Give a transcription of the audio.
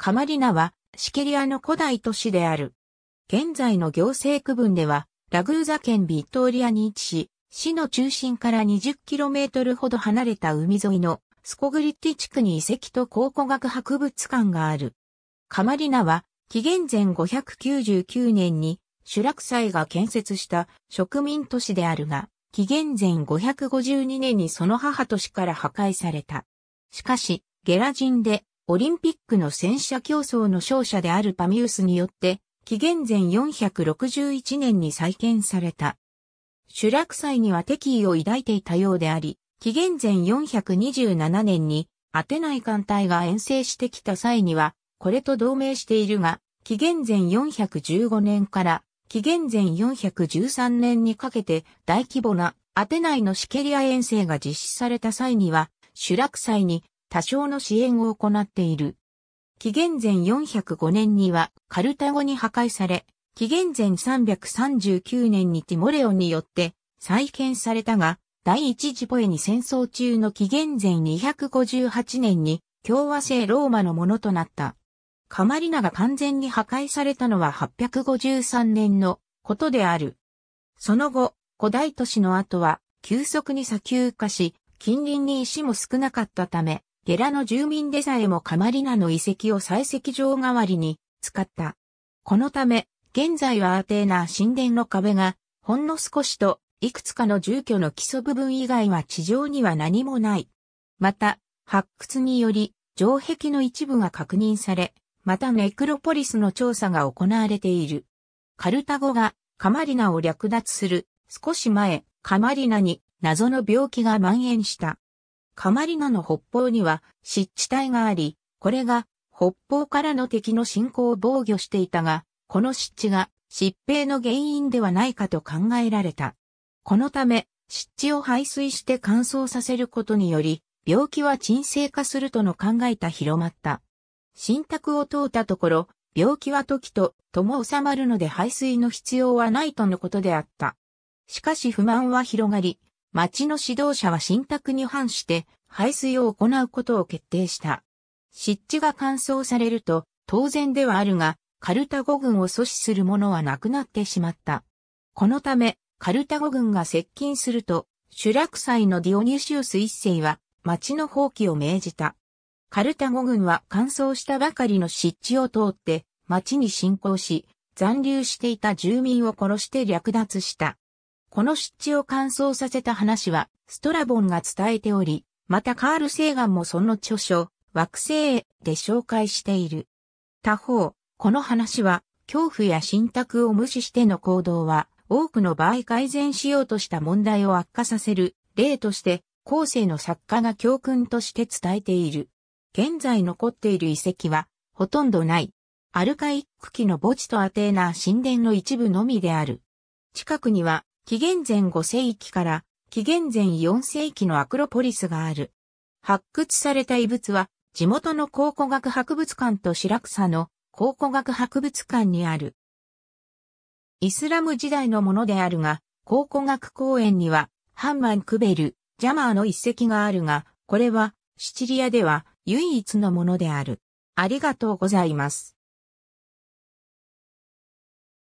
カマリナはシケリアの古代都市である。現在の行政区分では、ラグーザ県ビットーリアに位置し、市の中心から 20km ほど離れた海沿いのスコグリッティ地区に遺跡と考古学博物館がある。カマリナは、紀元前599年に、シュラクサイが建設した植民都市であるが、紀元前552年にその母都市から破壊された。しかし、ゲラ人でオリンピックの戦車競争の勝者であるパミウスによって、紀元前461年に再建された。主楽祭には敵意を抱いていたようであり、紀元前427年にアテナイ艦隊が遠征してきた際には、これと同盟しているが、紀元前415年から紀元前413年にかけて大規模なアテナイのシケリア遠征が実施された際には、主楽祭に多少の支援を行っている。紀元前405年にはカルタゴに破壊され、紀元前339年にティモレオによって再建されたが、第一次ポエに戦争中の紀元前258年に共和制ローマのものとなった。カマリナが完全に破壊されたのは853年のことである。その後、古代都市の後は急速に砂丘化し、近隣に石も少なかったため、ゲラの住民でさえもカマリナの遺跡を採石場代わりに使った。このため、現在はアーテーナ神殿の壁が、ほんの少しと、いくつかの住居の基礎部分以外は地上には何もない。また、発掘により、城壁の一部が確認され、またネクロポリスの調査が行われている。カルタゴがカマリナを略奪する少し前、カマリナに謎の病気が蔓延した。カマリナの北方には湿地帯があり、これが北方からの敵の侵攻を防御していたが、この湿地が疾病の原因ではないかと考えられた。このため、湿地を排水して乾燥させることにより、病気は沈静化するとの考えた広まった。信託を問うたところ、病気は時ととも収まるので排水の必要はないとのことであった。しかし不満は広がり、町の指導者は信託に反して排水を行うことを決定した。湿地が乾燥されると当然ではあるが、カルタゴ軍を阻止するものはなくなってしまった。このため、カルタゴ軍が接近すると、主落祭のディオニシウス一世は町の放棄を命じた。カルタゴ軍は乾燥したばかりの湿地を通って町に侵攻し、残留していた住民を殺して略奪した。この湿地を乾燥させた話は、ストラボンが伝えており、またカール・セーガンもその著書、惑星へで紹介している。他方、この話は、恐怖や信託を無視しての行動は、多くの場合改善しようとした問題を悪化させる例として、後世の作家が教訓として伝えている。現在残っている遺跡は、ほとんどない。アルカイック期の墓地とアテーナ神殿の一部のみである。近くには、紀元前5世紀から紀元前4世紀のアクロポリスがある。発掘された遺物は地元の考古学博物館と白草の考古学博物館にある。イスラム時代のものであるが、考古学公園にはハンマン・クベル、ジャマーの遺跡があるが、これはシチリアでは唯一のものである。ありがとうございます。